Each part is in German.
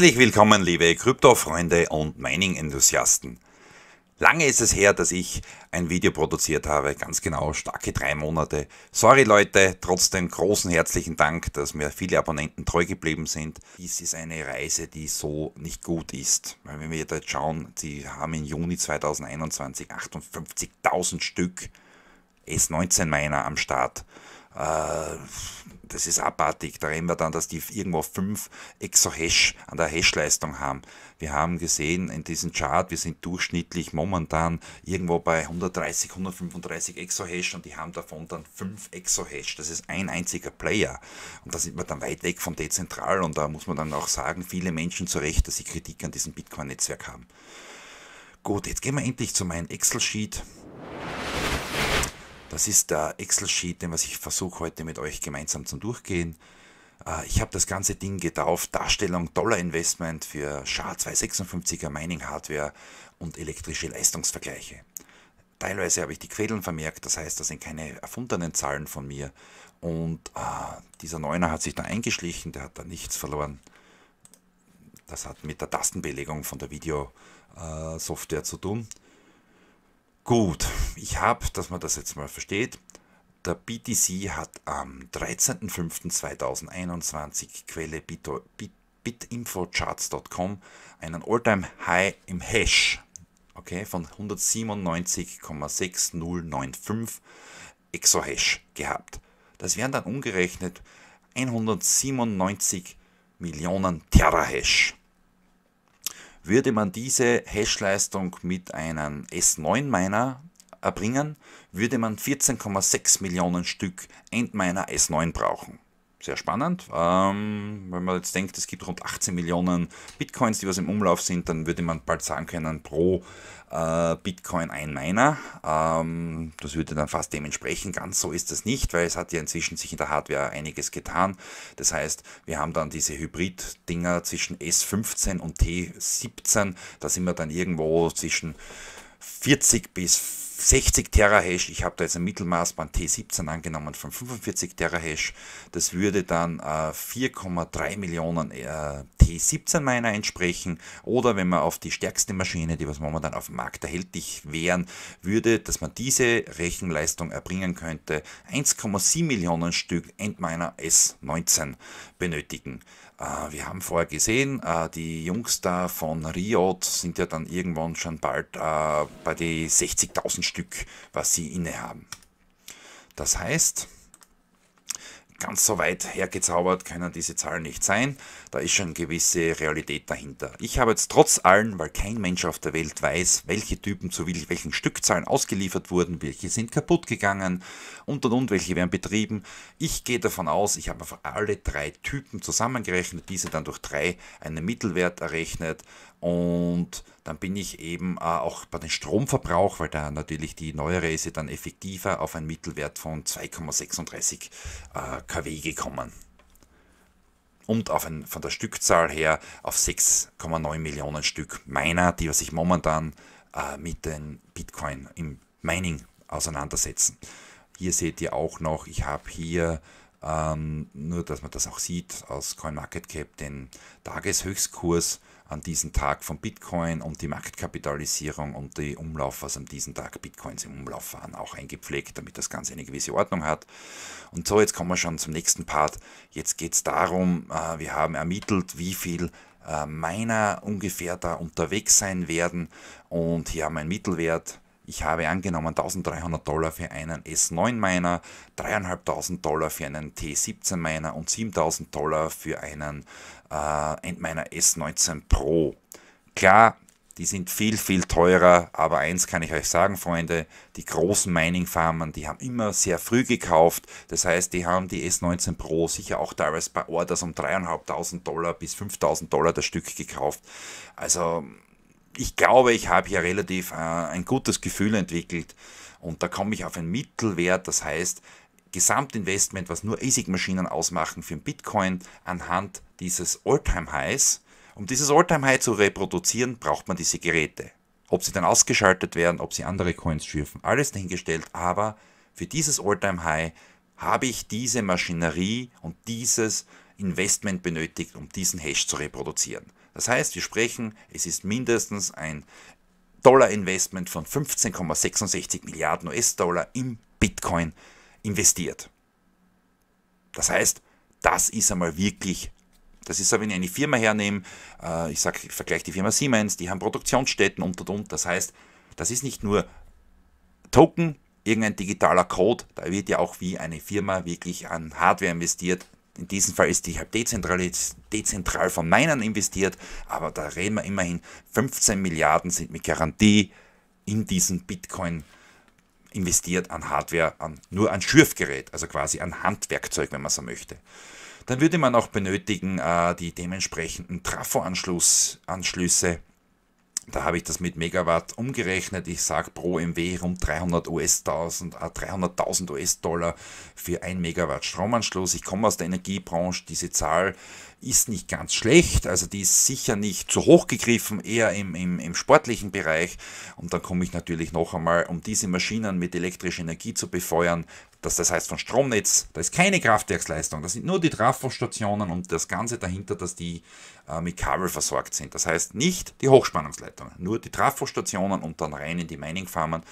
Herzlich willkommen, liebe Krypto-Freunde und Mining-Enthusiasten. Lange ist es her, dass ich ein Video produziert habe, ganz genau starke drei Monate. Sorry Leute, trotzdem großen herzlichen Dank, dass mir viele Abonnenten treu geblieben sind. Dies ist eine Reise, die so nicht gut ist. Weil wenn wir jetzt halt schauen, sie haben im Juni 2021 58.000 Stück S19-Miner am Start. Äh, das ist abartig. Da reden wir dann, dass die irgendwo fünf Exo-Hash an der Hash-Leistung haben. Wir haben gesehen in diesem Chart, wir sind durchschnittlich momentan irgendwo bei 130, 135 Exo-Hash und die haben davon dann fünf Exo-Hash. Das ist ein einziger Player. Und da sind wir dann weit weg von dezentral und da muss man dann auch sagen, viele Menschen zu Recht, dass sie Kritik an diesem Bitcoin-Netzwerk haben. Gut, jetzt gehen wir endlich zu meinem Excel-Sheet. Das ist der Excel-Sheet, den was ich versuche heute mit euch gemeinsam zu durchgehen. Äh, ich habe das ganze Ding getauft, Darstellung Dollar Investment für SHA-256er Mining Hardware und elektrische Leistungsvergleiche. Teilweise habe ich die Quädeln vermerkt, das heißt, das sind keine erfundenen Zahlen von mir. Und äh, dieser Neuner hat sich da eingeschlichen, der hat da nichts verloren. Das hat mit der Tastenbelegung von der Videosoftware äh, zu tun. Gut, ich habe, dass man das jetzt mal versteht, der BTC hat am 13.05.2021 Quelle bitinfocharts.com einen All-Time-High im Hash okay, von 197,6095 Exohash gehabt. Das wären dann umgerechnet 197 Millionen Terahash. Würde man diese Hashleistung mit einem S9-Miner erbringen, würde man 14,6 Millionen Stück Endminer S9 brauchen sehr spannend. Ähm, wenn man jetzt denkt, es gibt rund 18 Millionen Bitcoins, die was im Umlauf sind, dann würde man bald sagen können, pro äh, Bitcoin ein Miner. Ähm, das würde dann fast dementsprechend. Ganz so ist das nicht, weil es hat ja inzwischen sich in der Hardware einiges getan. Das heißt, wir haben dann diese Hybrid-Dinger zwischen S15 und T17. Da sind wir dann irgendwo zwischen 40 bis 50. 60 Terahash, ich habe da jetzt ein Mittelmaß beim T17 angenommen von 45 Terahash, das würde dann äh, 4,3 Millionen äh, T17 Miner entsprechen oder wenn man auf die stärkste Maschine, die was momentan auf dem Markt erhältlich wären, würde, dass man diese Rechenleistung erbringen könnte, 1,7 Millionen Stück Endminer S19 benötigen. Ah, wir haben vorher gesehen, ah, die Jungs da von Riot sind ja dann irgendwann schon bald ah, bei den 60.000 Stück, was sie innehaben. Das heißt, ganz so weit hergezaubert können diese Zahlen nicht sein. Da ist schon gewisse Realität dahinter. Ich habe jetzt trotz allem, weil kein Mensch auf der Welt weiß, welche Typen zu welchen Stückzahlen ausgeliefert wurden, welche sind kaputt gegangen und und und, welche werden betrieben. Ich gehe davon aus, ich habe einfach alle drei Typen zusammengerechnet, diese dann durch drei einen Mittelwert errechnet und dann bin ich eben äh, auch bei dem Stromverbrauch, weil da natürlich die neuere ist dann effektiver auf einen Mittelwert von 2,36 äh, kW gekommen. Und auf ein, von der Stückzahl her auf 6,9 Millionen Stück Miner, die sich momentan äh, mit den Bitcoin im Mining auseinandersetzen. Hier seht ihr auch noch, ich habe hier ähm, nur dass man das auch sieht, aus CoinMarketCap den Tageshöchstkurs an diesem Tag von Bitcoin und die Marktkapitalisierung und die Umlauf, was an diesem Tag Bitcoins im Umlauf waren, auch eingepflegt, damit das Ganze eine gewisse Ordnung hat. Und so, jetzt kommen wir schon zum nächsten Part. Jetzt geht es darum, äh, wir haben ermittelt, wie viel äh, Miner ungefähr da unterwegs sein werden und hier haben wir einen Mittelwert ich habe angenommen 1300 Dollar für einen S9 Miner, 3500 Dollar für einen T17 Miner und 7000 Dollar für einen äh, Endminer S19 Pro. Klar, die sind viel, viel teurer, aber eins kann ich euch sagen, Freunde, die großen Mining-Farmen, die haben immer sehr früh gekauft. Das heißt, die haben die S19 Pro sicher auch teilweise bei Orders um 3.500 Dollar bis 5.000 Dollar das Stück gekauft. Also ich glaube, ich habe hier relativ äh, ein gutes Gefühl entwickelt und da komme ich auf einen Mittelwert, das heißt Gesamtinvestment, was nur ASIC-Maschinen ausmachen für den Bitcoin anhand dieses All-Time-Highs. Um dieses All-Time-High zu reproduzieren, braucht man diese Geräte. Ob sie dann ausgeschaltet werden, ob sie andere Coins schürfen, alles dahingestellt, aber für dieses All-Time-High habe ich diese Maschinerie und dieses Investment benötigt, um diesen Hash zu reproduzieren. Das heißt, wir sprechen, es ist mindestens ein Dollar-Investment von 15,66 Milliarden US-Dollar im Bitcoin investiert. Das heißt, das ist einmal wirklich, das ist, wenn ich eine Firma hernehme, äh, ich, sag, ich vergleiche die Firma Siemens, die haben Produktionsstätten und und und. Das heißt, das ist nicht nur Token, irgendein digitaler Code, da wird ja auch wie eine Firma wirklich an Hardware investiert, in diesem Fall ist, ich habe dezentral, dezentral von meinen investiert, aber da reden wir immerhin, 15 Milliarden sind mit Garantie in diesen Bitcoin investiert an Hardware, an, nur an Schürfgerät, also quasi an Handwerkzeug, wenn man so möchte. Dann würde man auch benötigen äh, die dementsprechenden Trafo-Anschlüsse, da habe ich das mit Megawatt umgerechnet. Ich sage pro MW rund 300 US-1000, 300.000 US-Dollar für ein Megawatt Stromanschluss. Ich komme aus der Energiebranche. Diese Zahl ist nicht ganz schlecht. Also die ist sicher nicht zu hoch gegriffen, eher im, im, im sportlichen Bereich. Und dann komme ich natürlich noch einmal, um diese Maschinen mit elektrischer Energie zu befeuern, dass das heißt von Stromnetz, da ist keine Kraftwerksleistung, das sind nur die Trafostationen und das Ganze dahinter, dass die äh, mit Kabel versorgt sind. Das heißt nicht die Hochspannungsleitungen, nur die Trafostationen und dann rein in die Miningfarmen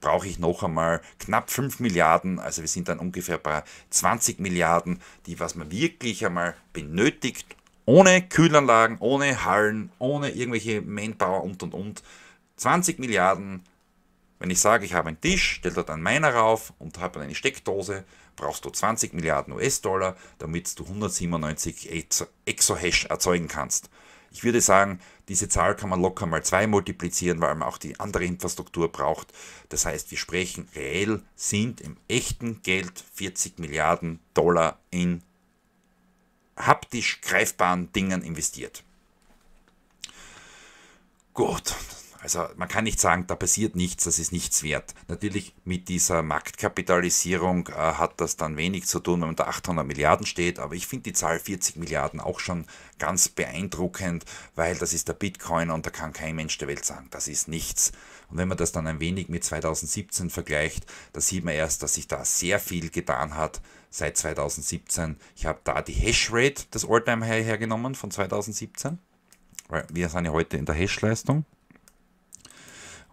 brauche ich noch einmal knapp 5 Milliarden, also wir sind dann ungefähr bei 20 Milliarden, die was man wirklich einmal benötigt, ohne Kühlanlagen, ohne Hallen, ohne irgendwelche Manpower und und und. 20 Milliarden, wenn ich sage, ich habe einen Tisch, stelle dort einen Miner rauf und habe eine Steckdose brauchst du 20 Milliarden US-Dollar, damit du 197 Exohash erzeugen kannst. Ich würde sagen, diese Zahl kann man locker mal zwei multiplizieren, weil man auch die andere Infrastruktur braucht. Das heißt, wir sprechen reell, sind im echten Geld 40 Milliarden Dollar in haptisch greifbaren Dingen investiert. Gut, also man kann nicht sagen, da passiert nichts, das ist nichts wert. Natürlich mit dieser Marktkapitalisierung äh, hat das dann wenig zu tun, wenn man da 800 Milliarden steht, aber ich finde die Zahl 40 Milliarden auch schon ganz beeindruckend, weil das ist der Bitcoin und da kann kein Mensch der Welt sagen, das ist nichts. Und wenn man das dann ein wenig mit 2017 vergleicht, da sieht man erst, dass sich da sehr viel getan hat seit 2017. Ich habe da die Hashrate des Alltime High hergenommen von 2017, weil wir sind ja heute in der Hashleistung.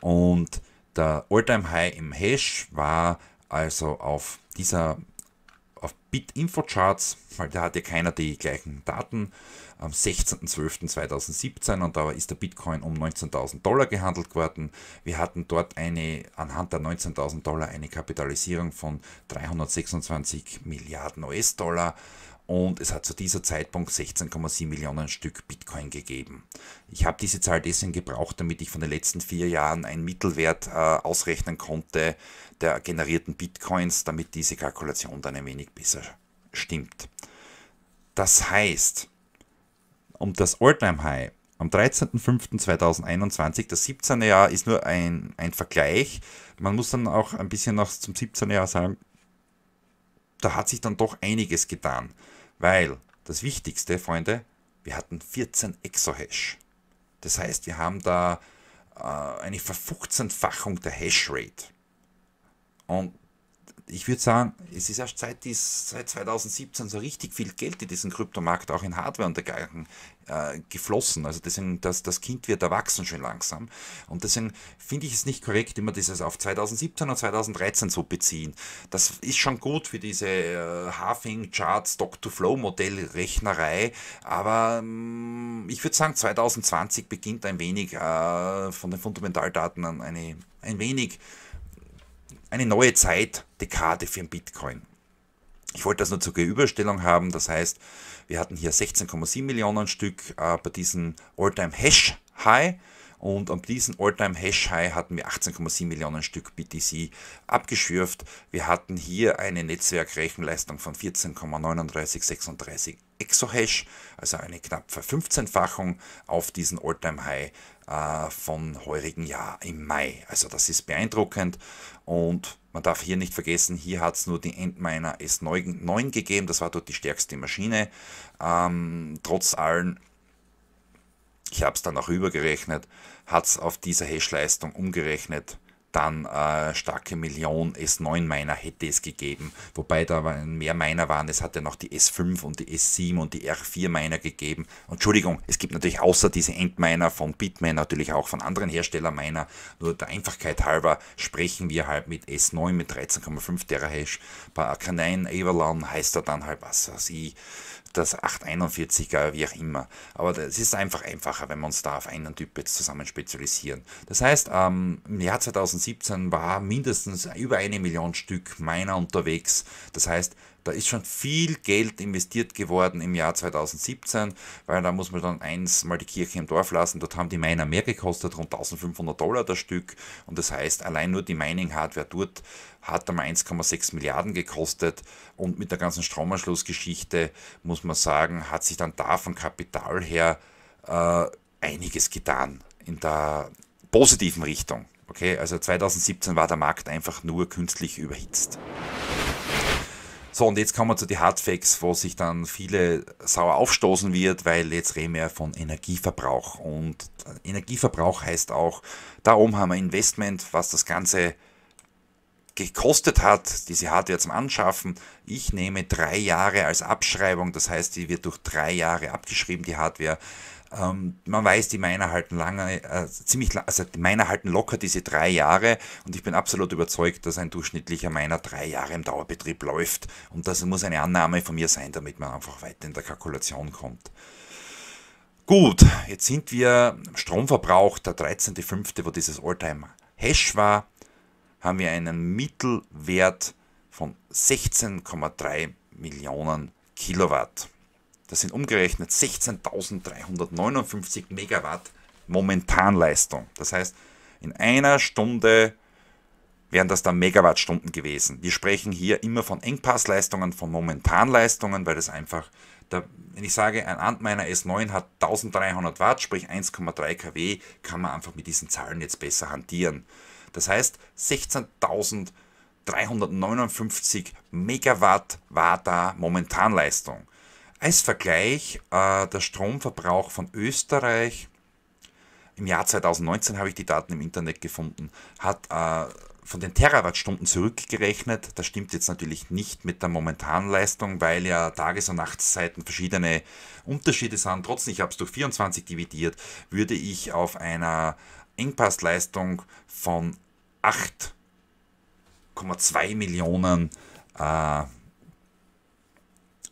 Und der Alltime High im Hash war also auf dieser auf Bit-Info-Charts, weil da hatte keiner die gleichen Daten, am 16.12.2017 und da ist der Bitcoin um 19.000 Dollar gehandelt worden. Wir hatten dort eine, anhand der 19.000 Dollar eine Kapitalisierung von 326 Milliarden US-Dollar und es hat zu dieser Zeitpunkt 16,7 Millionen Stück Bitcoin gegeben. Ich habe diese Zahl deswegen gebraucht, damit ich von den letzten vier Jahren einen Mittelwert äh, ausrechnen konnte der generierten Bitcoins, damit diese Kalkulation dann ein wenig besser stimmt. Das heißt, um das all high am 13.05.2021, das 17. Jahr ist nur ein, ein Vergleich. Man muss dann auch ein bisschen noch zum 17. Jahr sagen, da hat sich dann doch einiges getan. Weil das Wichtigste, Freunde, wir hatten 14 Exohash. Das heißt, wir haben da äh, eine Verfünfzehnfachung der Hashrate. Und ich würde sagen, es ist erst seit, dies, seit 2017 so richtig viel Geld in diesen Kryptomarkt, auch in Hardware und dergleichen, äh, geflossen. Also deswegen, das, das Kind wird erwachsen schön langsam. Und deswegen finde ich es nicht korrekt, immer dieses auf 2017 und 2013 zu beziehen. Das ist schon gut für diese äh, Halving Charts, Stock-to-Flow-Modell-Rechnerei, aber ähm, ich würde sagen, 2020 beginnt ein wenig äh, von den Fundamentaldaten an eine, ein wenig eine neue Zeitdekade für den Bitcoin. Ich wollte das nur zur Gegenüberstellung haben, das heißt, wir hatten hier 16,7 Millionen Stück äh, bei diesem All-Time-Hash-High und an diesen Alltime Hash High hatten wir 18,7 Millionen Stück BTC abgeschürft. Wir hatten hier eine Netzwerkrechenleistung von 14,3936 Exohash, also eine knapp Verfünfzehnfachung auf diesen Alltime High äh, von heurigen Jahr im Mai. Also das ist beeindruckend und man darf hier nicht vergessen, hier hat es nur die Endminer S9 gegeben, das war dort die stärkste Maschine. Ähm, trotz allem, ich habe es dann auch übergerechnet, hat es auf dieser Hash-Leistung umgerechnet dann äh, starke Million S9 Miner hätte es gegeben. Wobei da mehr Miner waren. Es hat ja noch die S5 und die S7 und die R4 Miner gegeben. Entschuldigung, es gibt natürlich außer diese Endminer von Bitmain natürlich auch von anderen Herstellern Miner. Nur der Einfachkeit halber sprechen wir halt mit S9 mit 13,5 Terahash. Bei Akanein Avalon heißt er dann halt was weiß ich das 841er, wie auch immer. Aber es ist einfach einfacher, wenn wir uns da auf einen Typ jetzt zusammen spezialisieren. Das heißt, ähm, im Jahr 2017 war mindestens über eine Million Stück meiner unterwegs. Das heißt, da ist schon viel Geld investiert geworden im Jahr 2017, weil da muss man dann eins mal die Kirche im Dorf lassen. Dort haben die Miner mehr gekostet, rund 1500 Dollar das Stück. Und das heißt, allein nur die Mining-Hardware dort hat einmal 1,6 Milliarden gekostet und mit der ganzen Stromanschlussgeschichte muss man sagen, hat sich dann da von Kapital her äh, einiges getan in der positiven Richtung. Okay, also 2017 war der Markt einfach nur künstlich überhitzt. So, und jetzt kommen wir zu den Hardfacts, wo sich dann viele sauer aufstoßen wird, weil jetzt reden wir von Energieverbrauch. Und Energieverbrauch heißt auch, da oben haben wir Investment, was das Ganze gekostet hat, diese Hardware zum Anschaffen. Ich nehme drei Jahre als Abschreibung, das heißt, die wird durch drei Jahre abgeschrieben, die Hardware. Ähm, man weiß, die Miner halten lange, äh, ziemlich, also die Miner halten locker diese drei Jahre und ich bin absolut überzeugt, dass ein durchschnittlicher Miner drei Jahre im Dauerbetrieb läuft und das muss eine Annahme von mir sein, damit man einfach weiter in der Kalkulation kommt. Gut, jetzt sind wir Stromverbrauch, der 13.5., wo dieses Alltime Hash war, haben wir einen Mittelwert von 16,3 Millionen Kilowatt. Das sind umgerechnet 16.359 Megawatt Momentanleistung. Das heißt, in einer Stunde wären das dann Megawattstunden gewesen. Wir sprechen hier immer von Engpassleistungen, von Momentanleistungen, weil das einfach, da, wenn ich sage, ein Antminer S9 hat 1300 Watt, sprich 1,3 kW, kann man einfach mit diesen Zahlen jetzt besser hantieren. Das heißt, 16.359 Megawatt war da momentan Leistung. Als Vergleich, äh, der Stromverbrauch von Österreich im Jahr 2019 habe ich die Daten im Internet gefunden, hat äh, von den Terawattstunden zurückgerechnet. Das stimmt jetzt natürlich nicht mit der momentanen Leistung, weil ja Tages- und Nachtszeiten verschiedene Unterschiede sind. Trotzdem, ich habe es durch 24 dividiert, würde ich auf einer Engpassleistung von 8,2 Millionen äh,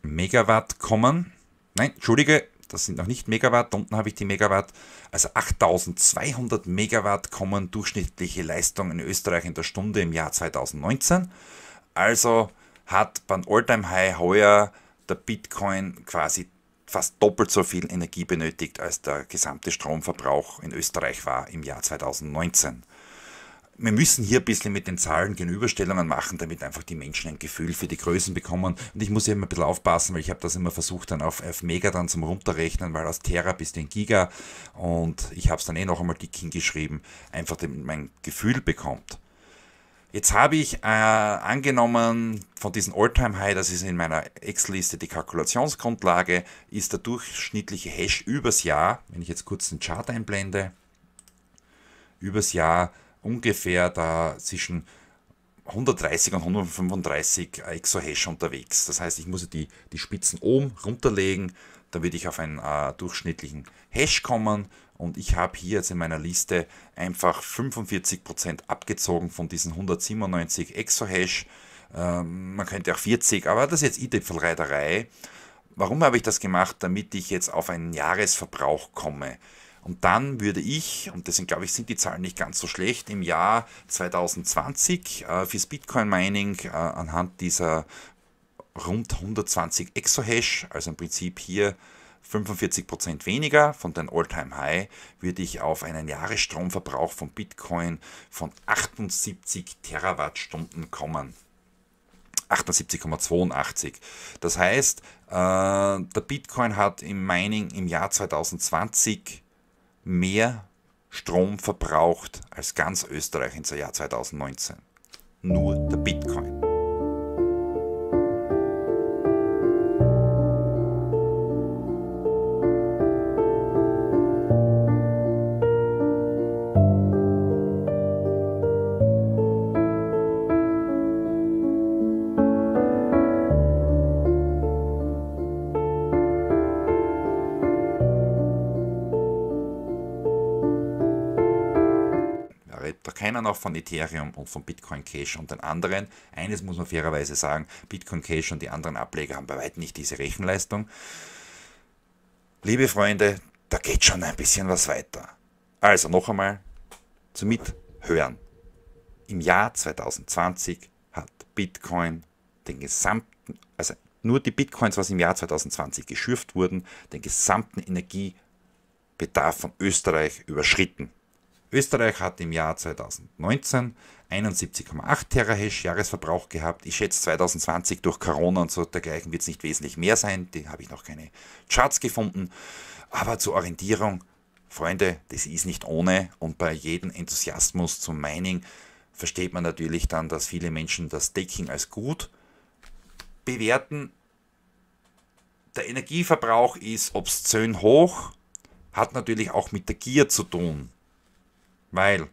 Megawatt kommen. Nein, Entschuldige, das sind noch nicht Megawatt, da unten habe ich die Megawatt. Also 8200 Megawatt kommen durchschnittliche Leistung in Österreich in der Stunde im Jahr 2019. Also hat beim Alltime High heuer der Bitcoin quasi fast doppelt so viel Energie benötigt, als der gesamte Stromverbrauch in Österreich war im Jahr 2019 wir müssen hier ein bisschen mit den Zahlen Gegenüberstellungen machen, damit einfach die Menschen ein Gefühl für die Größen bekommen. Und ich muss hier immer ein bisschen aufpassen, weil ich habe das immer versucht, dann auf, auf Mega dann zum Runterrechnen, weil aus Terra bis den Giga und ich habe es dann eh noch einmal dick hingeschrieben, einfach damit man ein Gefühl bekommt. Jetzt habe ich äh, angenommen, von diesem All-Time-High, das ist in meiner ex liste die Kalkulationsgrundlage, ist der durchschnittliche Hash übers Jahr, wenn ich jetzt kurz den Chart einblende, übers Jahr ungefähr da zwischen 130 und 135 Exohash unterwegs. Das heißt, ich muss die, die Spitzen oben runterlegen, dann würde ich auf einen äh, durchschnittlichen Hash kommen und ich habe hier jetzt in meiner Liste einfach 45% abgezogen von diesen 197 Exohash. Ähm, man könnte auch 40, aber das ist jetzt i-Tüpfelreiterei. Warum habe ich das gemacht? Damit ich jetzt auf einen Jahresverbrauch komme. Und dann würde ich, und deswegen glaube ich, sind die Zahlen nicht ganz so schlecht, im Jahr 2020 äh, fürs Bitcoin Mining äh, anhand dieser rund 120 Exohash, also im Prinzip hier 45% weniger von den All-Time-High, würde ich auf einen Jahresstromverbrauch von Bitcoin von 78 Terawattstunden kommen. 78,82. Das heißt, äh, der Bitcoin hat im Mining im Jahr 2020 mehr Strom verbraucht als ganz Österreich ins Jahr 2019. Nur der Bitcoin. einen auch von Ethereum und von Bitcoin Cash und den anderen. Eines muss man fairerweise sagen, Bitcoin Cash und die anderen Ableger haben bei weitem nicht diese Rechenleistung. Liebe Freunde, da geht schon ein bisschen was weiter. Also noch einmal zum Mithören. Im Jahr 2020 hat Bitcoin den gesamten, also nur die Bitcoins, was im Jahr 2020 geschürft wurden, den gesamten Energiebedarf von Österreich überschritten. Österreich hat im Jahr 2019 71,8 Terahash Jahresverbrauch gehabt. Ich schätze 2020 durch Corona und so dergleichen wird es nicht wesentlich mehr sein. Die habe ich noch keine Charts gefunden. Aber zur Orientierung, Freunde, das ist nicht ohne. Und bei jedem Enthusiasmus zum Mining versteht man natürlich dann, dass viele Menschen das Staking als gut bewerten. Der Energieverbrauch ist obszön hoch, hat natürlich auch mit der Gier zu tun weil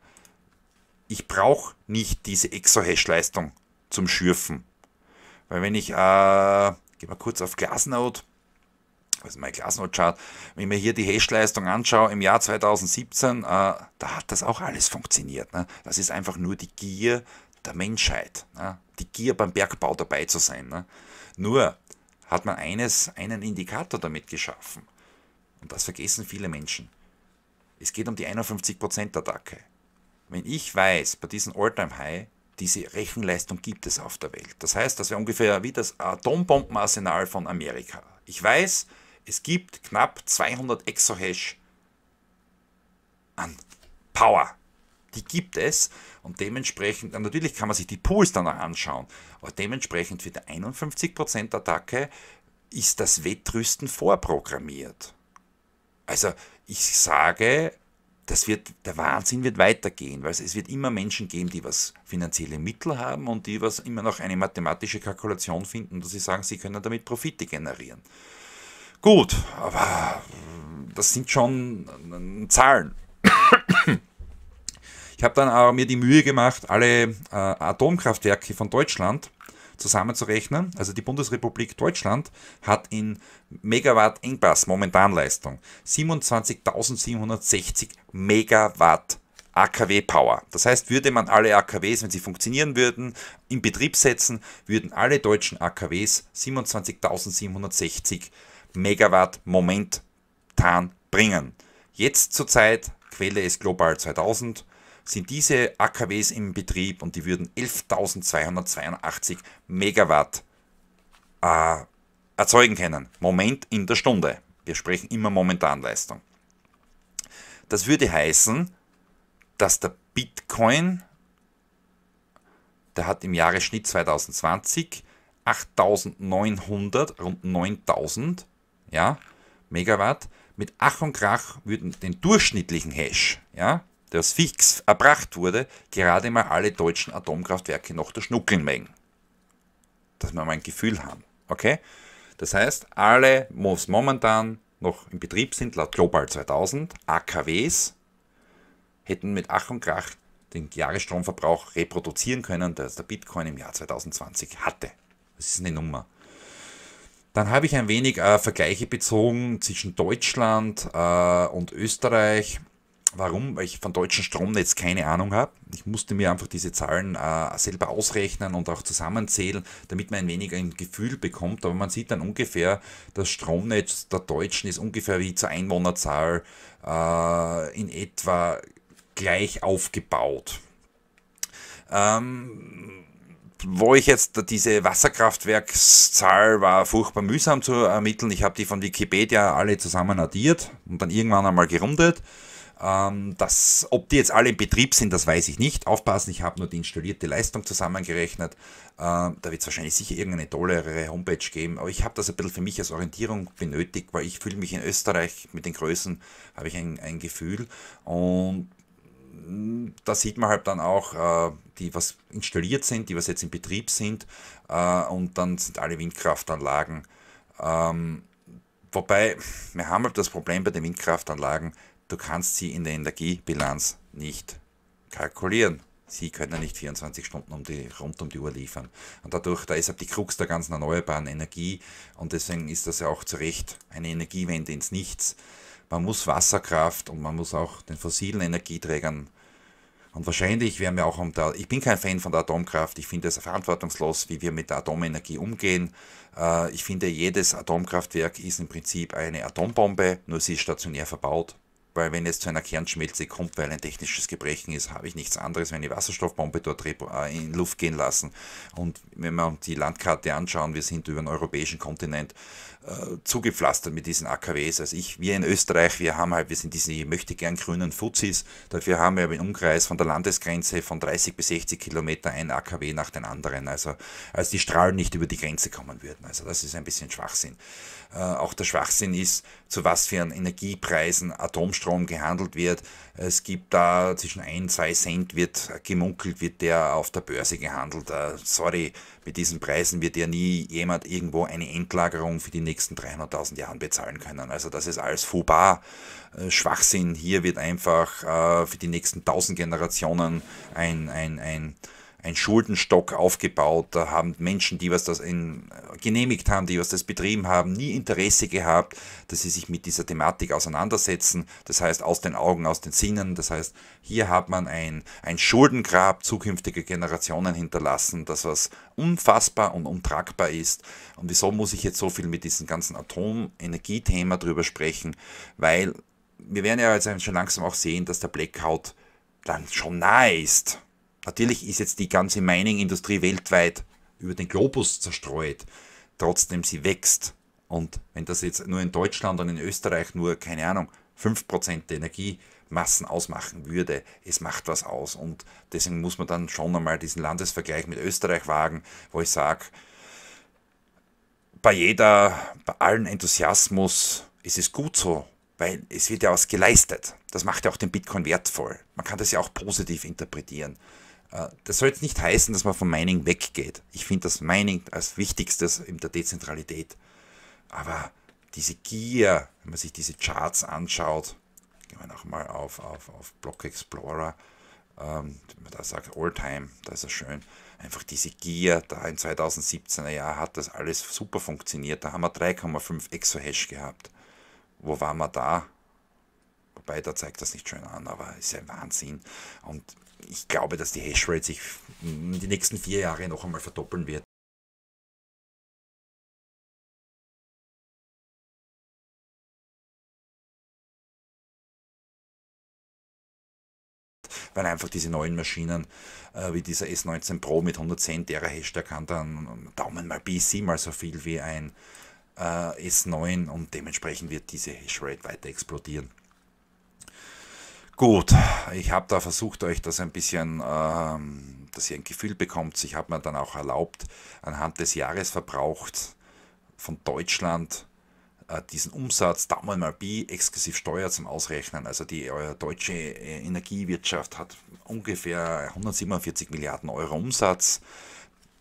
ich brauche nicht diese Exo-Hash-Leistung zum Schürfen. Weil wenn ich, äh, gehen wir kurz auf Glassnode, also mein Glassnode-Chart, wenn ich mir hier die Hash-Leistung anschaue im Jahr 2017, äh, da hat das auch alles funktioniert. Ne? Das ist einfach nur die Gier der Menschheit, ne? die Gier beim Bergbau dabei zu sein. Ne? Nur hat man eines, einen Indikator damit geschaffen. Und das vergessen viele Menschen. Es geht um die 51%-Attacke. Wenn ich weiß, bei diesem All-Time-High, diese Rechenleistung gibt es auf der Welt. Das heißt, das wäre ungefähr wie das Atombombenarsenal von Amerika. Ich weiß, es gibt knapp 200 Exohash an Power. Die gibt es und dementsprechend, natürlich kann man sich die Pools dann auch anschauen, aber dementsprechend für die 51%-Attacke ist das Wettrüsten vorprogrammiert. Also ich sage, das wird, der Wahnsinn wird weitergehen, weil es wird immer Menschen geben, die was finanzielle Mittel haben und die was immer noch eine mathematische Kalkulation finden, dass sie sagen, sie können damit Profite generieren. Gut, aber das sind schon äh, Zahlen. Ich habe dann auch mir die Mühe gemacht, alle äh, Atomkraftwerke von Deutschland zusammenzurechnen. Also die Bundesrepublik Deutschland hat in Megawatt Engpass Momentanleistung 27.760 Megawatt AKW Power. Das heißt, würde man alle AKWs, wenn sie funktionieren würden, in Betrieb setzen, würden alle deutschen AKWs 27.760 Megawatt momentan bringen. Jetzt zurzeit, Quelle ist Global 2000, sind diese AKWs im Betrieb und die würden 11.282 Megawatt äh, erzeugen können. Moment in der Stunde. Wir sprechen immer momentan Leistung. Das würde heißen, dass der Bitcoin, der hat im Jahresschnitt 2020 8.900, rund 9.000 ja, Megawatt, mit Ach und Krach würden den durchschnittlichen Hash, ja, das fix erbracht wurde, gerade mal alle deutschen Atomkraftwerke noch der Schnuckeln mengen. Dass wir mal ein Gefühl haben. Okay? Das heißt, alle, was momentan noch in Betrieb sind, laut Global 2000, AKWs, hätten mit Ach und Krach den Jahresstromverbrauch reproduzieren können, das der Bitcoin im Jahr 2020 hatte. Das ist eine Nummer. Dann habe ich ein wenig äh, Vergleiche bezogen zwischen Deutschland äh, und Österreich Warum? Weil ich von deutschen Stromnetz keine Ahnung habe. Ich musste mir einfach diese Zahlen äh, selber ausrechnen und auch zusammenzählen, damit man ein wenig ein Gefühl bekommt. Aber man sieht dann ungefähr, das Stromnetz der Deutschen ist ungefähr wie zur Einwohnerzahl äh, in etwa gleich aufgebaut. Ähm, wo ich jetzt diese Wasserkraftwerkszahl war furchtbar mühsam zu ermitteln. Ich habe die von Wikipedia alle zusammen addiert und dann irgendwann einmal gerundet. Ähm, das, ob die jetzt alle in Betrieb sind, das weiß ich nicht. Aufpassen, ich habe nur die installierte Leistung zusammengerechnet. Ähm, da wird es wahrscheinlich sicher irgendeine tollere Homepage geben, aber ich habe das ein bisschen für mich als Orientierung benötigt, weil ich fühle mich in Österreich mit den Größen, habe ich ein, ein Gefühl und mm, da sieht man halt dann auch, äh, die was installiert sind, die was jetzt in Betrieb sind äh, und dann sind alle Windkraftanlagen. Ähm, wobei, wir haben halt das Problem bei den Windkraftanlagen, Du kannst sie in der Energiebilanz nicht kalkulieren. Sie können nicht 24 Stunden um die, rund um die Uhr liefern. Und dadurch, da ist die Krux der ganzen erneuerbaren Energie und deswegen ist das ja auch zu Recht eine Energiewende ins Nichts. Man muss Wasserkraft und man muss auch den fossilen Energieträgern und wahrscheinlich werden wir auch um der, ich bin kein Fan von der Atomkraft, ich finde es verantwortungslos, wie wir mit der Atomenergie umgehen. Äh, ich finde, jedes Atomkraftwerk ist im Prinzip eine Atombombe, nur sie ist stationär verbaut. Weil wenn es zu einer Kernschmelze kommt, weil ein technisches Gebrechen ist, habe ich nichts anderes, wenn die Wasserstoffbombe dort äh, in Luft gehen lassen. Und wenn wir uns die Landkarte anschauen, wir sind über den europäischen Kontinent äh, zugepflastert mit diesen AKWs. Also ich, wir in Österreich, wir haben halt, wir sind diese, ich möchte gern grünen Fuzis. Dafür haben wir im Umkreis von der Landesgrenze von 30 bis 60 Kilometer ein AKW nach den anderen. Also als die Strahlen nicht über die Grenze kommen würden. Also das ist ein bisschen Schwachsinn äh, auch der Schwachsinn ist, zu was für einen Energiepreisen Atomstrom gehandelt wird. Es gibt da zwischen 1, 2 Cent wird gemunkelt, wird der auf der Börse gehandelt. Äh, sorry, mit diesen Preisen wird ja nie jemand irgendwo eine Endlagerung für die nächsten 300.000 Jahre bezahlen können. Also das ist alles fubar. Äh, Schwachsinn. Hier wird einfach äh, für die nächsten 1000 Generationen ein, ein, ein ein Schuldenstock aufgebaut. Da haben Menschen, die was das in, genehmigt haben, die was das betrieben haben, nie Interesse gehabt, dass sie sich mit dieser Thematik auseinandersetzen. Das heißt, aus den Augen, aus den Sinnen. Das heißt, hier hat man ein, ein Schuldengrab zukünftiger Generationen hinterlassen, das was unfassbar und untragbar ist. Und wieso muss ich jetzt so viel mit diesem ganzen Atomenergiethema drüber sprechen? Weil wir werden ja jetzt schon langsam auch sehen, dass der Blackout dann schon nahe ist. Natürlich ist jetzt die ganze Mining-Industrie weltweit über den Globus zerstreut. Trotzdem, sie wächst. Und wenn das jetzt nur in Deutschland und in Österreich nur, keine Ahnung, 5% der Energiemassen ausmachen würde, es macht was aus. Und deswegen muss man dann schon einmal diesen Landesvergleich mit Österreich wagen, wo ich sage, bei jeder, bei allen Enthusiasmus ist es gut so, weil es wird ja was geleistet. Das macht ja auch den Bitcoin wertvoll. Man kann das ja auch positiv interpretieren. Äh, das soll jetzt nicht heißen, dass man vom Mining weggeht. Ich finde das Mining als wichtigstes in der Dezentralität. Aber diese Gier, wenn man sich diese Charts anschaut, gehen wir nochmal auf, auf, auf Block Explorer, ähm, wenn man da sagt, Alltime, da ist er schön. Einfach diese Gier, da im 2017er Jahr hat das alles super funktioniert. Da haben wir 3,5 Exohash gehabt. Wo waren wir da? Wobei, da zeigt das nicht schön an, aber ist ja Wahnsinn. Und ich glaube, dass die Hashrate sich in den nächsten vier Jahren noch einmal verdoppeln wird. weil einfach diese neuen Maschinen äh, wie dieser S19 Pro mit 110 Terahash, der kann dann Daumen mal BC siebenmal so viel wie ein äh, S9 und dementsprechend wird diese Hashrate weiter explodieren. Gut, ich habe da versucht, euch das ein bisschen, ähm, dass ihr ein Gefühl bekommt. Ich habe mir dann auch erlaubt, anhand des Jahresverbrauchs von Deutschland äh, diesen Umsatz, da mal mal B, exklusiv Steuer zum Ausrechnen. Also die äh, deutsche Energiewirtschaft hat ungefähr 147 Milliarden Euro Umsatz.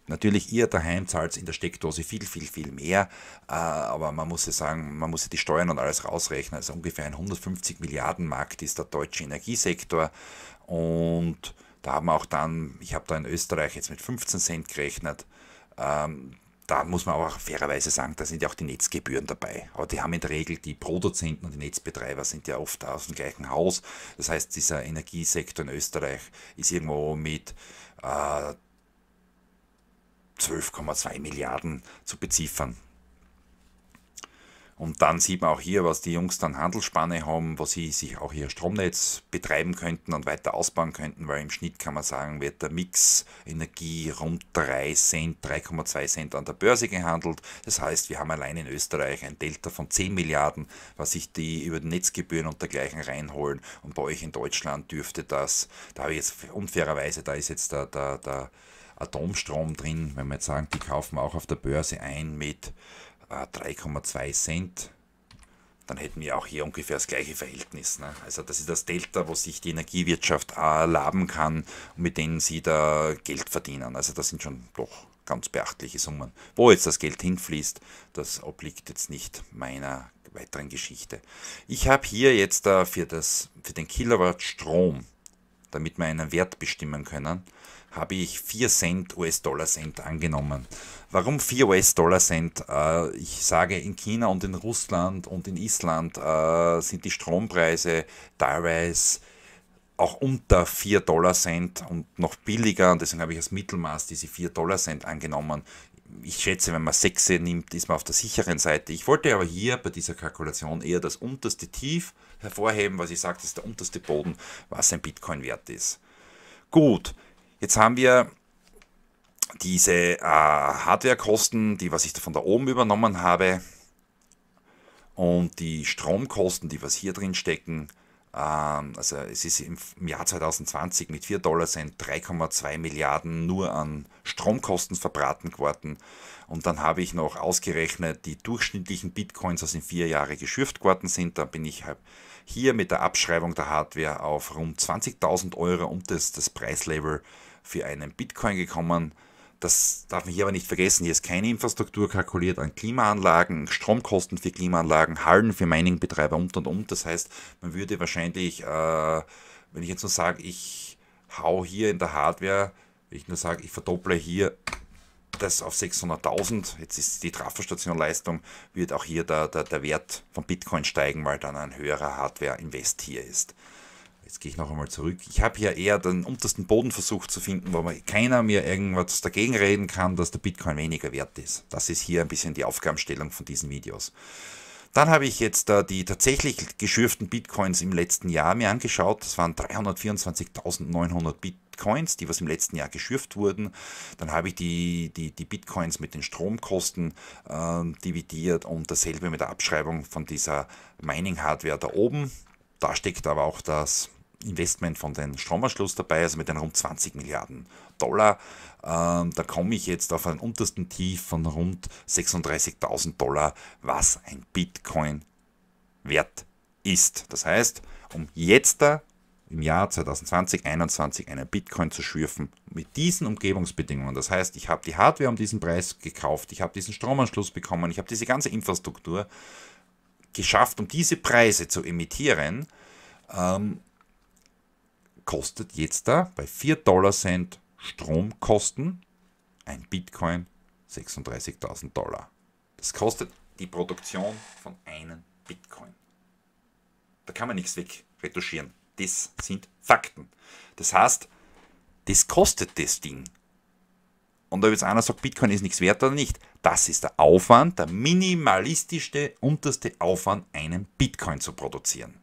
Natürlich, ihr daheim zahlt in der Steckdose viel, viel, viel mehr, äh, aber man muss ja sagen, man muss ja die Steuern und alles rausrechnen. Also ungefähr ein 150 Milliarden Markt ist der deutsche Energiesektor und da haben wir auch dann, ich habe da in Österreich jetzt mit 15 Cent gerechnet, ähm, da muss man auch fairerweise sagen, da sind ja auch die Netzgebühren dabei. Aber die haben in der Regel die Produzenten und die Netzbetreiber sind ja oft aus dem gleichen Haus. Das heißt, dieser Energiesektor in Österreich ist irgendwo mit äh, 12,2 Milliarden zu beziffern. Und dann sieht man auch hier, was die Jungs dann Handelsspanne haben, wo sie sich auch ihr Stromnetz betreiben könnten und weiter ausbauen könnten, weil im Schnitt kann man sagen, wird der Mix Energie rund 3 Cent, 3,2 Cent an der Börse gehandelt. Das heißt, wir haben allein in Österreich ein Delta von 10 Milliarden, was sich die über die Netzgebühren und dergleichen reinholen. Und bei euch in Deutschland dürfte das, da habe ich jetzt unfairerweise, da ist jetzt der, der, der Atomstrom drin, wenn wir jetzt sagen, die kaufen auch auf der Börse ein mit 3,2 äh, Cent, dann hätten wir auch hier ungefähr das gleiche Verhältnis. Ne? Also das ist das Delta, wo sich die Energiewirtschaft erlaben äh, kann und mit denen sie da Geld verdienen. Also das sind schon doch ganz beachtliche Summen. Wo jetzt das Geld hinfließt, das obliegt jetzt nicht meiner weiteren Geschichte. Ich habe hier jetzt äh, für, das, für den Kilowatt Strom, damit wir einen Wert bestimmen können, habe ich 4 Cent US-Dollar Cent angenommen. Warum 4 US-Dollar Cent? Äh, ich sage, in China und in Russland und in Island äh, sind die Strompreise teilweise auch unter 4 Dollar Cent und noch billiger. Und deswegen habe ich als Mittelmaß diese 4 Dollar Cent angenommen. Ich schätze, wenn man 6 nimmt, ist man auf der sicheren Seite. Ich wollte aber hier bei dieser Kalkulation eher das unterste Tief hervorheben, was ich sage, das ist der unterste Boden, was ein Bitcoin wert ist. Gut, Jetzt haben wir diese äh, Hardwarekosten, die was ich von da oben übernommen habe, und die Stromkosten, die was hier drin stecken, ähm, also es ist im Jahr 2020 mit 4 Dollar sind 3,2 Milliarden nur an Stromkosten verbraten geworden. Und dann habe ich noch ausgerechnet, die durchschnittlichen Bitcoins, was in vier Jahren geschürft worden sind. Da bin ich halt hier mit der Abschreibung der Hardware auf rund 20.000 Euro um das, das Preislevel für einen Bitcoin gekommen. Das darf man hier aber nicht vergessen. Hier ist keine Infrastruktur kalkuliert an Klimaanlagen, Stromkosten für Klimaanlagen, Hallen für Miningbetreiber und und und. Das heißt, man würde wahrscheinlich, äh, wenn ich jetzt nur sage, ich hau hier in der Hardware, wenn ich nur sage, ich verdopple hier das auf 600.000, jetzt ist die Trafostationleistung, wird auch hier der, der, der Wert von Bitcoin steigen, weil dann ein höherer Hardware-Invest hier ist jetzt gehe ich noch einmal zurück. Ich habe ja eher den untersten Boden versucht zu finden, wo keiner mir irgendwas dagegen reden kann, dass der Bitcoin weniger wert ist. Das ist hier ein bisschen die Aufgabenstellung von diesen Videos. Dann habe ich jetzt äh, die tatsächlich geschürften Bitcoins im letzten Jahr mir angeschaut. Das waren 324.900 Bitcoins, die was im letzten Jahr geschürft wurden. Dann habe ich die, die, die Bitcoins mit den Stromkosten äh, dividiert und dasselbe mit der Abschreibung von dieser Mining-Hardware da oben. Da steckt aber auch das Investment von den Stromanschluss dabei, also mit den rund 20 Milliarden Dollar. Ähm, da komme ich jetzt auf einen untersten Tief von rund 36.000 Dollar, was ein Bitcoin wert ist. Das heißt, um jetzt da im Jahr 2020, 2021 einen Bitcoin zu schürfen mit diesen Umgebungsbedingungen. Das heißt, ich habe die Hardware um diesen Preis gekauft, ich habe diesen Stromanschluss bekommen, ich habe diese ganze Infrastruktur geschafft, um diese Preise zu emittieren. Ähm, kostet jetzt da bei 4 Dollar Cent Stromkosten ein Bitcoin 36.000 Dollar. Das kostet die Produktion von einem Bitcoin. Da kann man nichts wegretuschieren. Das sind Fakten. Das heißt, das kostet das Ding. Und ob jetzt einer sagt, Bitcoin ist nichts wert oder nicht, das ist der Aufwand, der minimalistischste, unterste Aufwand, einen Bitcoin zu produzieren.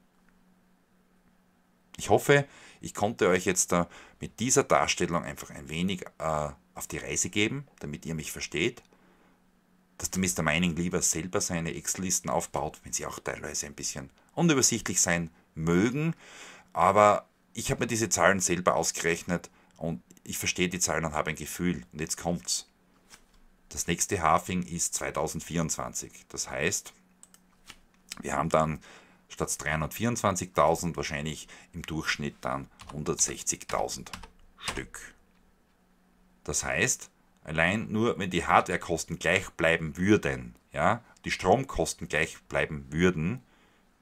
Ich hoffe, ich konnte euch jetzt da mit dieser Darstellung einfach ein wenig äh, auf die Reise geben, damit ihr mich versteht, dass der Mr. Mining lieber selber seine Excel-Listen aufbaut, wenn sie auch teilweise ein bisschen unübersichtlich sein mögen. Aber ich habe mir diese Zahlen selber ausgerechnet und ich verstehe die Zahlen und habe ein Gefühl. Und jetzt kommt's. Das nächste Halving ist 2024. Das heißt, wir haben dann statt 324.000 wahrscheinlich im Durchschnitt dann 160.000 Stück. Das heißt, allein nur wenn die Hardwarekosten gleich bleiben würden, ja, die Stromkosten gleich bleiben würden,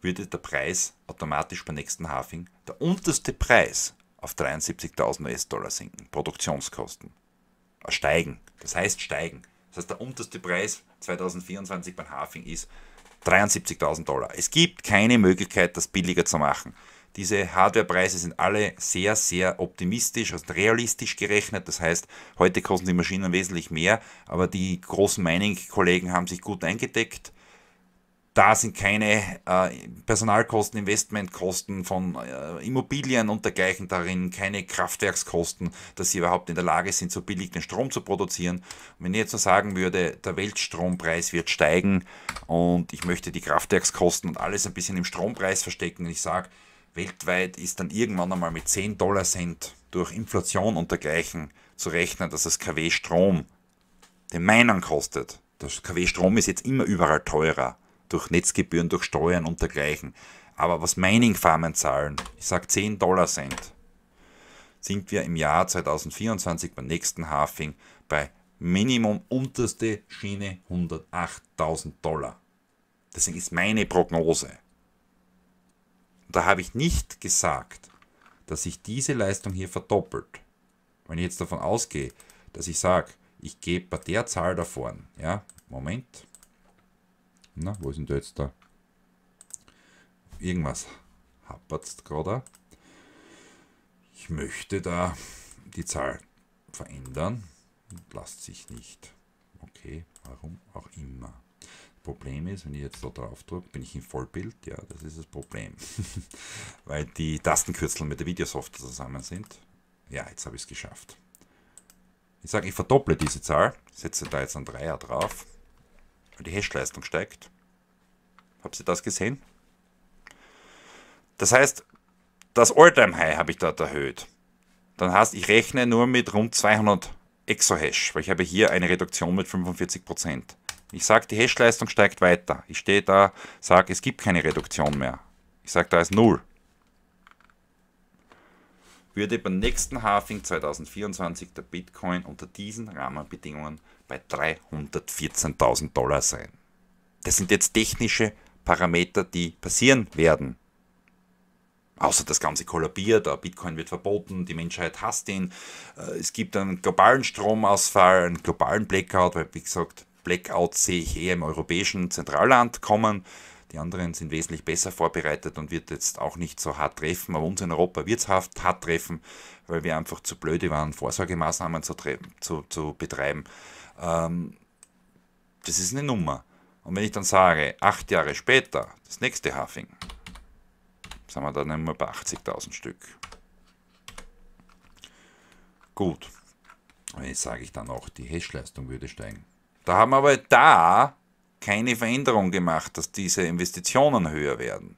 würde der Preis automatisch beim nächsten Halving der unterste Preis auf 73.000 US-Dollar sinken. Produktionskosten. Äh, steigen. Das heißt steigen. Das heißt, der unterste Preis 2024 beim Halving ist 73.000 Dollar. Es gibt keine Möglichkeit, das billiger zu machen. Diese Hardwarepreise sind alle sehr, sehr optimistisch, also realistisch gerechnet. Das heißt, heute kosten die Maschinen wesentlich mehr, aber die großen Mining-Kollegen haben sich gut eingedeckt. Da sind keine äh, Personalkosten, Investmentkosten von äh, Immobilien und dergleichen darin, keine Kraftwerkskosten, dass sie überhaupt in der Lage sind, so billig den Strom zu produzieren. Und wenn ich jetzt nur sagen würde, der Weltstrompreis wird steigen und ich möchte die Kraftwerkskosten und alles ein bisschen im Strompreis verstecken, und ich sage, weltweit ist dann irgendwann einmal mit 10 Dollar Cent durch Inflation und dergleichen zu rechnen, dass das KW Strom den Minern kostet. Das KW Strom ist jetzt immer überall teurer durch Netzgebühren, durch Steuern und dergleichen. Aber was Mining-Farmen zahlen, ich sage 10 Dollar Cent, sind wir im Jahr 2024 beim nächsten Halving bei Minimum unterste Schiene 108.000 Dollar. Deswegen ist meine Prognose. da habe ich nicht gesagt, dass sich diese Leistung hier verdoppelt. Wenn ich jetzt davon ausgehe, dass ich sage, ich gebe bei der Zahl davon, ja, Moment, na, wo ist denn der jetzt da? Irgendwas hapert gerade. Ich möchte da die Zahl verändern. Lasst sich nicht. Okay, warum auch immer. Problem ist, wenn ich jetzt da drauf drücke, bin ich im Vollbild. Ja, das ist das Problem. Weil die Tastenkürzel mit der Videosoftware zusammen sind. Ja, jetzt habe ich es geschafft. Ich sage, ich verdopple diese Zahl, setze da jetzt einen Dreier drauf weil die Hash-Leistung steigt. Habt ihr das gesehen? Das heißt, das All-Time-High habe ich dort erhöht. Dann heißt, ich rechne nur mit rund 200 Exohash, weil ich habe hier eine Reduktion mit 45%. Ich sage, die Hash-Leistung steigt weiter. Ich stehe da, sage, es gibt keine Reduktion mehr. Ich sage, da ist 0 würde beim nächsten Halving 2024 der Bitcoin unter diesen Rahmenbedingungen bei 314.000 Dollar sein. Das sind jetzt technische Parameter, die passieren werden. Außer das Ganze kollabiert, Bitcoin wird verboten, die Menschheit hasst ihn, äh, es gibt einen globalen Stromausfall, einen globalen Blackout, weil wie gesagt, Blackout sehe ich eher im europäischen Zentralland kommen. Die anderen sind wesentlich besser vorbereitet und wird jetzt auch nicht so hart treffen. Aber uns in Europa wird es hart, hart treffen, weil wir einfach zu blöde waren, Vorsorgemaßnahmen zu, zu, zu betreiben. Ähm, das ist eine Nummer. Und wenn ich dann sage, acht Jahre später, das nächste Huffing, sind wir dann immer bei 80.000 Stück. Gut. Jetzt sage ich dann auch, die Hashleistung würde steigen. Da haben wir aber da keine Veränderung gemacht, dass diese Investitionen höher werden.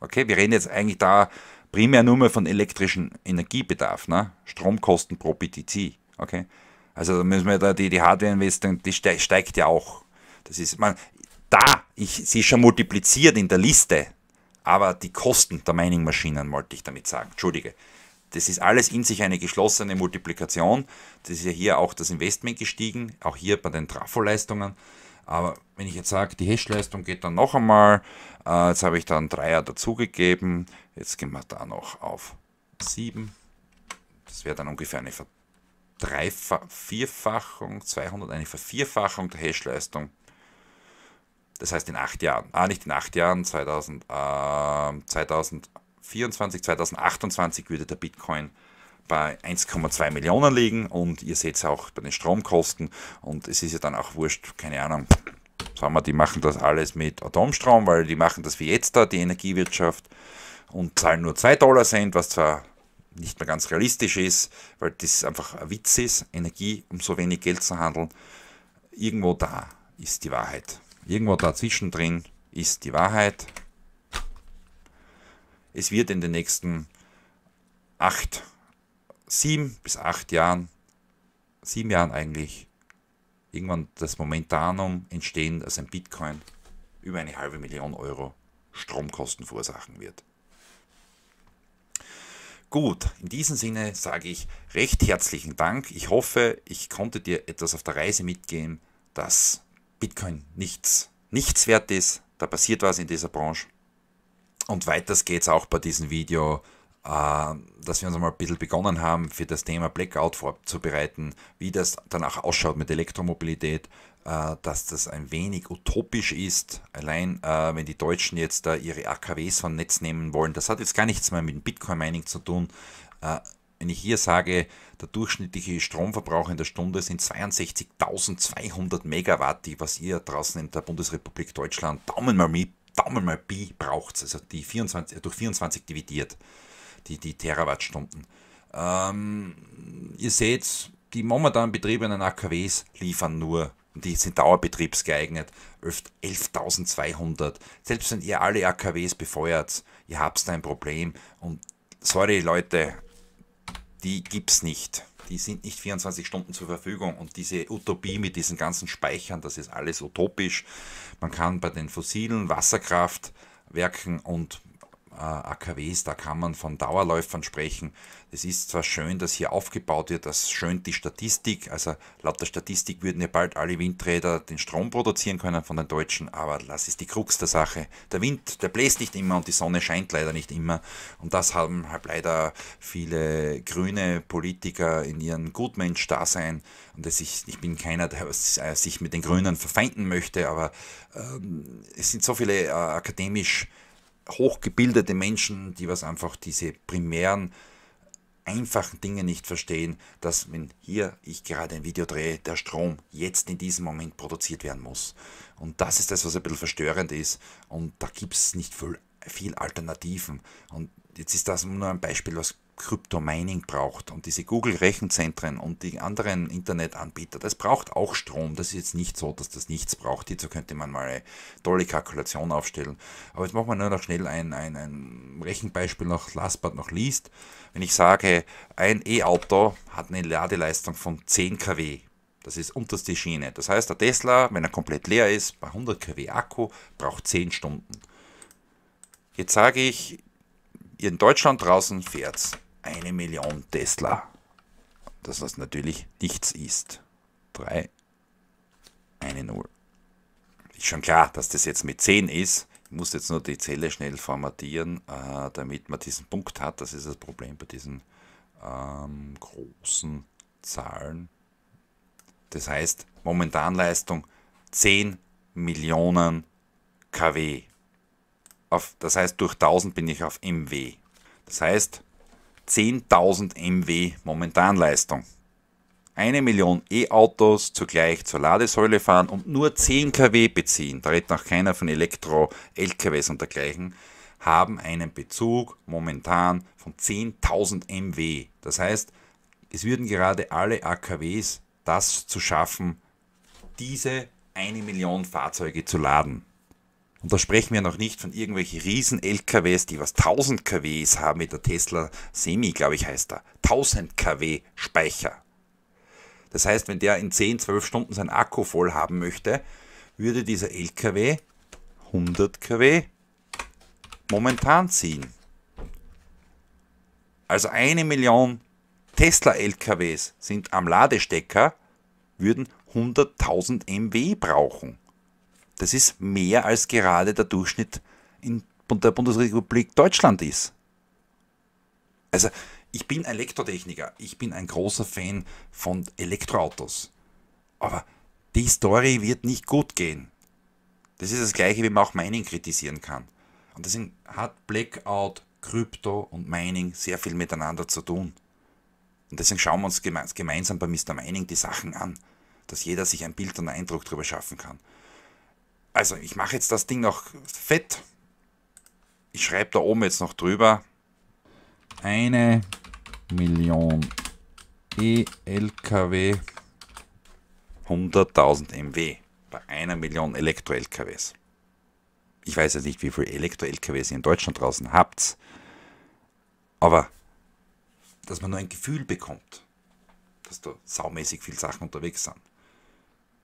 Okay, wir reden jetzt eigentlich da primär nur mal von elektrischem Energiebedarf, ne? Stromkosten pro BTC. Okay? Also da müssen wir da die, die Hardware-Investung, die steigt ja auch. Das ist, man, da, ich, sie ist schon multipliziert in der Liste, aber die Kosten der Mining-Maschinen wollte ich damit sagen. Entschuldige. Das ist alles in sich eine geschlossene Multiplikation. Das ist ja hier auch das Investment gestiegen, auch hier bei den Trafo-Leistungen. Aber wenn ich jetzt sage, die Hashleistung geht dann noch einmal, äh, jetzt habe ich dann 3er dazugegeben, jetzt gehen wir da noch auf 7. Das wäre dann ungefähr eine Vierfachung, 200, eine Vervierfachung der Hashleistung. Das heißt in 8 Jahren, ah nicht in 8 Jahren, 2000, äh, 2024, 2028 würde der Bitcoin bei 1,2 Millionen liegen und ihr seht es auch bei den Stromkosten und es ist ja dann auch wurscht, keine Ahnung, sagen wir, die machen das alles mit Atomstrom, weil die machen das wie jetzt da, die Energiewirtschaft und zahlen nur 2 Dollar Cent, was zwar nicht mehr ganz realistisch ist, weil das einfach ein Witz ist, Energie um so wenig Geld zu handeln. Irgendwo da ist die Wahrheit. Irgendwo dazwischen drin ist die Wahrheit. Es wird in den nächsten acht sieben bis acht Jahren, sieben Jahren eigentlich, irgendwann das Momentanum entstehen, dass ein Bitcoin über eine halbe Million Euro Stromkosten verursachen wird. Gut, in diesem Sinne sage ich recht herzlichen Dank. Ich hoffe, ich konnte dir etwas auf der Reise mitgeben, dass Bitcoin nichts, nichts wert ist. Da passiert was in dieser Branche. Und weiters geht es auch bei diesem Video ähm, dass wir uns einmal ein bisschen begonnen haben, für das Thema Blackout vorzubereiten, wie das danach ausschaut mit Elektromobilität, äh, dass das ein wenig utopisch ist, allein äh, wenn die Deutschen jetzt ihre AKWs vom Netz nehmen wollen. Das hat jetzt gar nichts mehr mit Bitcoin-Mining zu tun. Äh, wenn ich hier sage, der durchschnittliche Stromverbrauch in der Stunde sind 62.200 Megawatt, die was ihr draußen in der Bundesrepublik Deutschland Daumen mal mit, Daumen mal Pi braucht, also die 24, durch 24 dividiert die, die Terawattstunden. Ähm, ihr seht, die momentan betriebenen AKWs liefern nur, die sind dauerbetriebsgeeignet, 11.200. Selbst wenn ihr alle AKWs befeuert, ihr habt da ein Problem. Und sorry Leute, die gibt es nicht. Die sind nicht 24 Stunden zur Verfügung. Und diese Utopie mit diesen ganzen Speichern, das ist alles utopisch. Man kann bei den fossilen Wasserkraftwerken und äh, AKWs, da kann man von Dauerläufern sprechen. Es ist zwar schön, dass hier aufgebaut wird, das schönt die Statistik. Also laut der Statistik würden ja bald alle Windräder den Strom produzieren können von den Deutschen, aber das ist die Krux der Sache. Der Wind, der bläst nicht immer und die Sonne scheint leider nicht immer. Und das haben halt leider viele grüne Politiker in ihrem Gutmensch-Dasein. Und ich, ich bin keiner, der äh, sich mit den Grünen verfeinden möchte, aber ähm, es sind so viele äh, akademisch hochgebildete Menschen, die was einfach diese primären, einfachen Dinge nicht verstehen, dass wenn hier ich gerade ein Video drehe, der Strom jetzt in diesem Moment produziert werden muss. Und das ist das, was ein bisschen verstörend ist. Und da gibt es nicht viel, viel Alternativen. Und jetzt ist das nur ein Beispiel, was Kryptomining braucht und diese Google-Rechenzentren und die anderen Internetanbieter, das braucht auch Strom. Das ist jetzt nicht so, dass das nichts braucht. Hierzu könnte man mal eine tolle Kalkulation aufstellen. Aber jetzt machen wir nur noch schnell ein, ein, ein Rechenbeispiel noch last but not least. Wenn ich sage, ein E-Auto hat eine Ladeleistung von 10 kW. Das ist unterste Schiene. Das heißt, der Tesla, wenn er komplett leer ist, bei 100 kW Akku, braucht 10 Stunden. Jetzt sage ich, in Deutschland draußen fährt's eine Million Tesla. Dass das natürlich nichts ist. 3, 1, 0. Ist schon klar, dass das jetzt mit 10 ist. Ich muss jetzt nur die Zelle schnell formatieren, äh, damit man diesen Punkt hat. Das ist das Problem bei diesen ähm, großen Zahlen. Das heißt, momentan Leistung 10 Millionen kW. Auf, das heißt, durch 1000 bin ich auf MW. Das heißt, 10.000 MW momentan Leistung. Eine Million E-Autos zugleich zur Ladesäule fahren und nur 10 kW beziehen, da redet noch keiner von Elektro-LKWs und dergleichen, haben einen Bezug momentan von 10.000 MW. Das heißt, es würden gerade alle AKWs das zu schaffen, diese eine Million Fahrzeuge zu laden. Und da sprechen wir noch nicht von irgendwelchen Riesen-LKWs, die was 1000 kWs haben, mit der Tesla Semi, glaube ich, heißt er. 1000 kW Speicher. Das heißt, wenn der in 10, 12 Stunden seinen Akku voll haben möchte, würde dieser LKW 100 kW momentan ziehen. Also eine Million Tesla-LKWs sind am Ladestecker, würden 100.000 MW brauchen. Das ist mehr als gerade der Durchschnitt in der Bundesrepublik Deutschland ist. Also ich bin Elektrotechniker, ich bin ein großer Fan von Elektroautos. Aber die Story wird nicht gut gehen. Das ist das gleiche, wie man auch Mining kritisieren kann. Und deswegen hat Blackout, Krypto und Mining sehr viel miteinander zu tun. Und deswegen schauen wir uns gemeinsam bei Mr. Mining die Sachen an, dass jeder sich ein Bild und einen Eindruck darüber schaffen kann also ich mache jetzt das Ding noch fett. Ich schreibe da oben jetzt noch drüber. Eine Million E-LKW. 100.000 MW bei einer Million Elektro-LKWs. Ich weiß jetzt nicht, wie viele Elektro-LKWs ihr in Deutschland draußen habt, aber dass man nur ein Gefühl bekommt, dass da saumäßig viele Sachen unterwegs sind.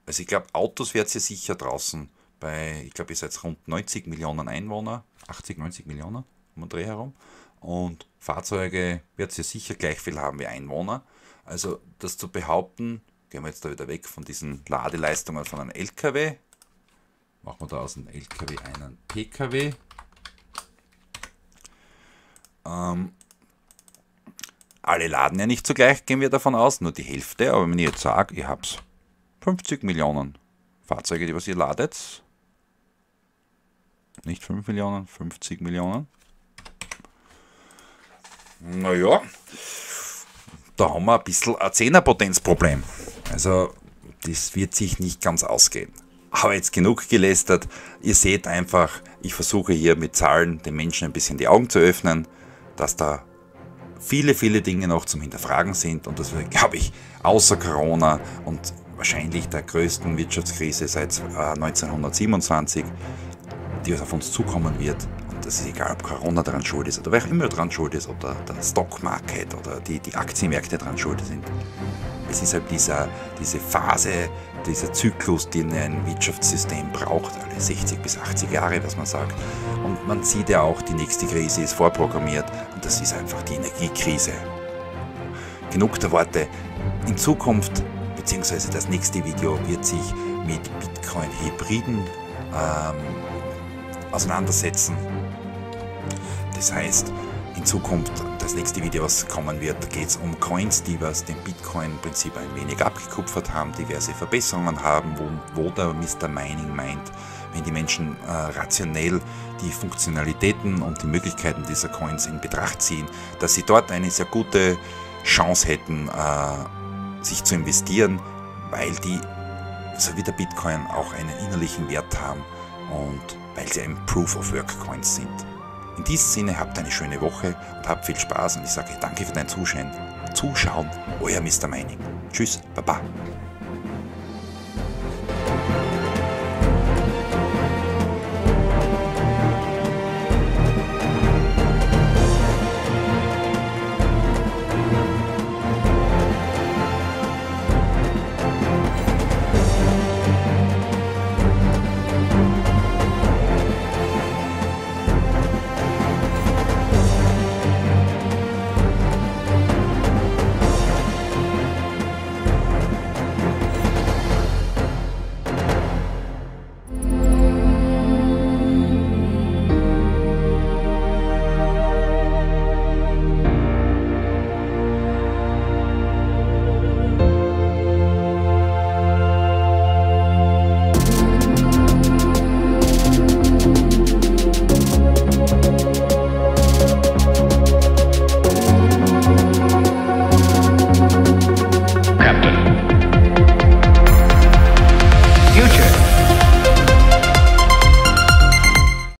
Also ich glaube, Autos wird es sicher draußen bei, ich glaube, ihr seid rund 90 Millionen Einwohner, 80, 90 Millionen um den Dreh herum. Und Fahrzeuge wird es ihr sicher gleich viel haben wie Einwohner. Also das zu behaupten, gehen wir jetzt da wieder weg von diesen Ladeleistungen von einem LKW. Machen wir da aus einem LKW einen PKW. Ähm, alle laden ja nicht zugleich, gehen wir davon aus, nur die Hälfte. Aber wenn ich jetzt sage, ihr habt 50 Millionen Fahrzeuge, die was ihr ladet, nicht 5 Millionen, 50 Millionen. Naja, da haben wir ein bisschen ein Zehnerpotenzproblem. Also, das wird sich nicht ganz ausgehen. Aber jetzt genug gelästert. Ihr seht einfach, ich versuche hier mit Zahlen den Menschen ein bisschen die Augen zu öffnen, dass da viele, viele Dinge noch zum Hinterfragen sind und dass wir, glaube ich, außer Corona und wahrscheinlich der größten Wirtschaftskrise seit 1927 äh, die auf uns zukommen wird. Und es ist egal, ob Corona daran schuld ist oder wer auch immer daran schuld ist, ob der, der Stock oder die, die Aktienmärkte daran schuld sind. Es ist halt dieser, diese Phase, dieser Zyklus, den ein Wirtschaftssystem braucht, alle 60 bis 80 Jahre, was man sagt. Und man sieht ja auch, die nächste Krise ist vorprogrammiert und das ist einfach die Energiekrise. Genug der Worte. In Zukunft, beziehungsweise das nächste Video, wird sich mit Bitcoin-Hybriden ähm, auseinandersetzen. Das heißt, in Zukunft, das nächste Video, was kommen wird, geht es um Coins, die was dem Bitcoin-Prinzip ein wenig abgekupfert haben, diverse Verbesserungen haben, wo, wo der Mr. Mining meint, wenn die Menschen äh, rationell die Funktionalitäten und die Möglichkeiten dieser Coins in Betracht ziehen, dass sie dort eine sehr gute Chance hätten, äh, sich zu investieren, weil die, so wie der Bitcoin, auch einen innerlichen Wert haben und weil sie ein Proof of Work Coins sind. In diesem Sinne habt eine schöne Woche und habt viel Spaß und ich sage danke für dein Zuschauen. Zuschauen, euer Mr. Mining. Tschüss, Baba.